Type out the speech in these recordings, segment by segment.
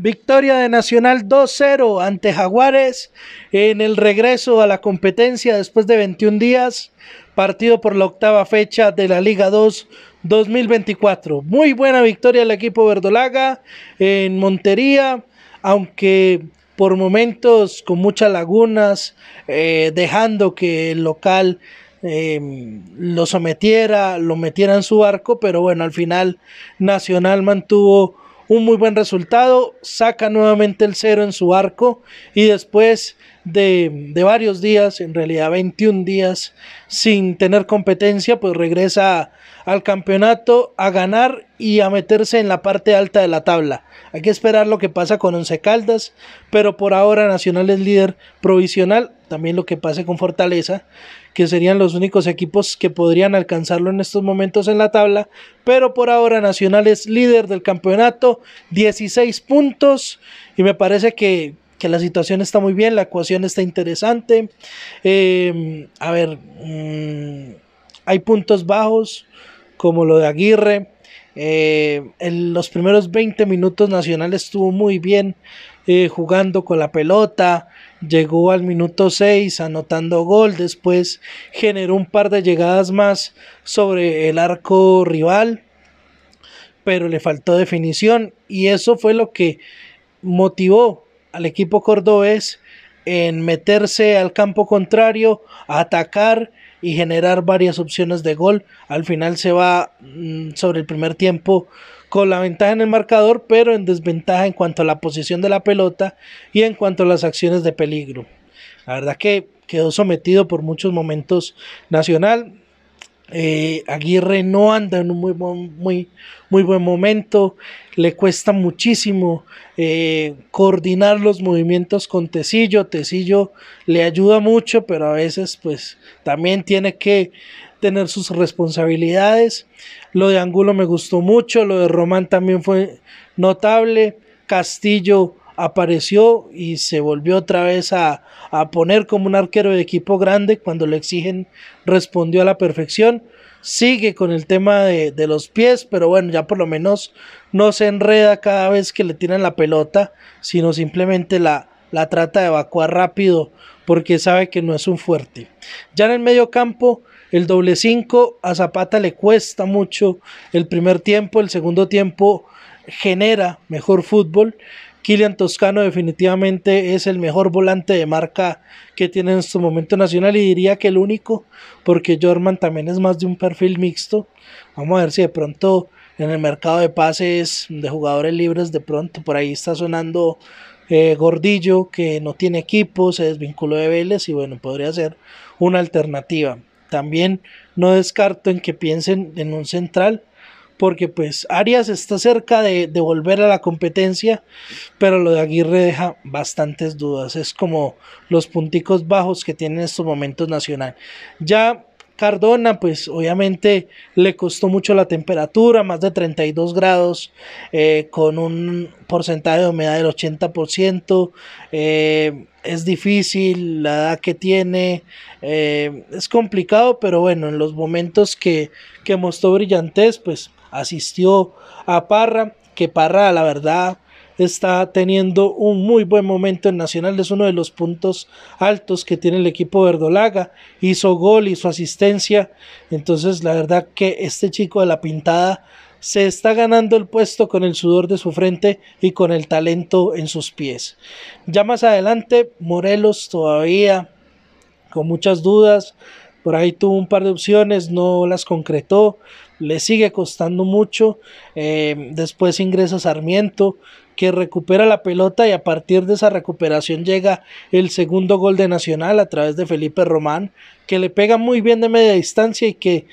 Victoria de Nacional 2-0 ante Jaguares en el regreso a la competencia después de 21 días, partido por la octava fecha de la Liga 2 2024. Muy buena victoria del equipo verdolaga en Montería, aunque por momentos con muchas lagunas, eh, dejando que el local em, lo sometiera, lo metiera en su arco, pero bueno, al final Nacional mantuvo un muy buen resultado, saca nuevamente el cero en su arco y después de, varios días, en realidad 21 días sin tener competencia, pues regresa al campeonato a ganar y a meterse en la parte alta de la tabla. Hay que esperar lo que pasa con Once Caldas, pero por ahora Nacional es líder provisional, también lo que pase con Fortaleza, que serían los únicos equipos que podrían alcanzarlo en estos momentos en la tabla, pero por ahora Nacional es líder del campeonato, 16 puntos y me parece que que la situación está muy bien, la ecuación está interesante. Em, a ver, mm, hay puntos bajos como lo de Aguirre. Em, en los primeros 20 minutos Nacional estuvo muy bien eh, jugando con la pelota. Llegó al minuto 6 anotando gol. Después generó un par de llegadas más sobre el arco rival. Pero le faltó definición. Y eso fue lo que motivó al equipo cordobés en meterse al campo contrario, atacar y generar varias opciones de gol. Al final se va mm, sobre el primer tiempo con la ventaja en el marcador, pero en desventaja en cuanto a la posición de la pelota y en cuanto a las acciones de peligro. La verdad que quedó sometido por muchos momentos Nacional. Eh, Aguirre no anda en un muy, muy, muy buen momento, le cuesta muchísimo eh, coordinar los movimientos con Tecillo, Tecillo le ayuda mucho, pero a veces pues también tiene que tener sus responsabilidades. Lo de Angulo me gustó mucho, lo de Román también fue notable, Castillo apareció y se volvió otra vez a, poner como un arquero de equipo grande cuando le exigen, respondió a la perfección sigue con el tema de, los pies, pero bueno, ya por lo menos no se enreda cada vez que le tiran la pelota, sino simplemente la, la trata de evacuar rápido porque sabe que no es un fuerte. Ya en el medio campo, el doble 5 a Zapata le cuesta mucho el primer tiempo, el segundo tiempo genera mejor fútbol Kilian Toscano definitivamente es el mejor volante de marca que tiene en su momento nacional y diría que el único, porque Jorman también es más de un perfil mixto. Vamos a ver si de pronto en el mercado de pases de jugadores libres, de pronto por ahí está sonando eh, Gordillo, que no tiene equipo, se desvinculó de Vélez y bueno, podría ser una alternativa. También no descarto en que piensen en un central porque pues Arias está cerca de, volver a la competencia, pero lo de Aguirre deja bastantes dudas. Es como los punticos bajos que tiene en estos momentos Nacional. Ya Cardona, pues obviamente le costó mucho la temperatura, más de 32 grados, eh, con un porcentaje de humedad del 80%. Eh, es difícil, la edad que tiene, eh, es complicado, pero bueno, en los momentos que, que mostró brillantez, pues asistió a Parra, que Parra, la verdad, está teniendo un muy buen momento en Nacional, es uno de los puntos altos que tiene el equipo verdolaga, hizo gol, y su asistencia, entonces la verdad que este chico de la pintada se está ganando el puesto con el sudor de su frente y con el talento en sus pies. Ya más adelante, Morelos todavía con muchas dudas, por ahí tuvo un par de opciones, no las concretó, le sigue costando mucho. Eh, después ingresa Sarmiento, que recupera la pelota y a partir de esa recuperación llega el segundo gol de Nacional a través de Felipe Román, que le pega muy bien de media distancia y que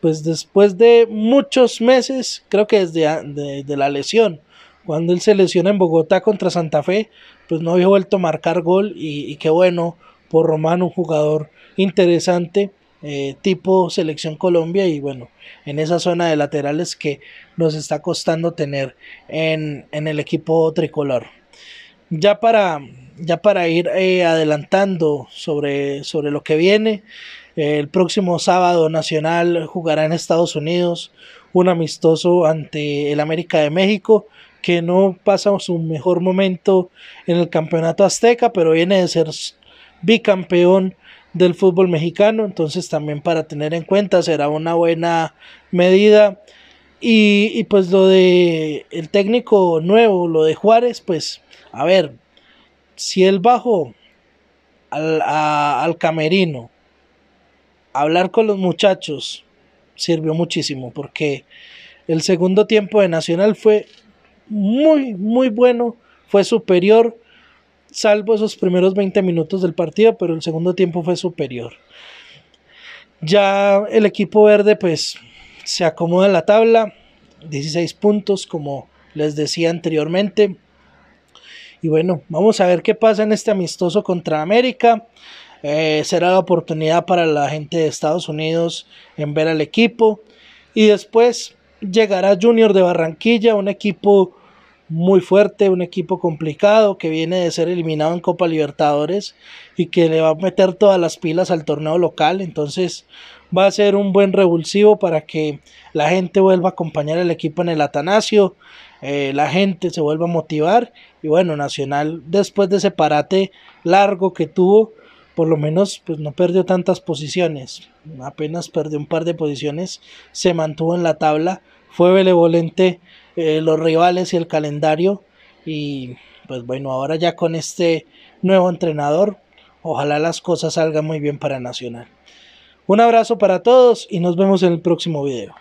pues después de muchos meses, creo que desde de, la lesión, cuando él se lesiona en Bogotá contra Santa Fe, pues no había vuelto a marcar gol y, y qué bueno por Román, un jugador interesante eh, tipo selección Colombia y bueno, en esa zona de laterales que nos está costando tener en, el equipo tricolor. Ya para, ya para ir eh, adelantando sobre, sobre lo que viene, eh, el próximo sábado Nacional jugará en Estados Unidos un amistoso ante el América de México que no pasa su mejor momento en el campeonato azteca, pero viene de ser bicampeón del fútbol mexicano, entonces también para tener en cuenta será una buena medida. Y, pues lo de el técnico nuevo, lo de Juárez, pues a ver, si él bajó al, al camerino, hablar con los muchachos, sirvió muchísimo, porque el segundo tiempo de Nacional fue muy, muy bueno, fue superior salvo esos primeros 20 minutos del partido, pero el segundo tiempo fue superior. Ya el equipo verde pues se acomoda en la tabla, 16 puntos como les decía anteriormente. Y bueno, vamos a ver qué pasa en este amistoso contra América. Eh, será la oportunidad para la gente de Estados Unidos en ver al equipo. Y después llegará Junior de Barranquilla, un equipo muy fuerte, un equipo complicado que viene de ser eliminado en Copa Libertadores y que le va a meter todas las pilas al torneo local. Entonces va a ser un buen revulsivo para que la gente vuelva a acompañar al equipo en el Atanasio, eh, la gente se vuelva a motivar y bueno, Nacional después de ese parate largo que tuvo, por lo menos pues no perdió tantas posiciones, apenas perdió un par de posiciones, se mantuvo en la tabla, fue benevolente eh, los rivales y el calendario. Y pues bueno, ahora ya con este nuevo entrenador, ojalá las cosas salgan muy bien para Nacional. Un abrazo para todos y nos vemos en el próximo video.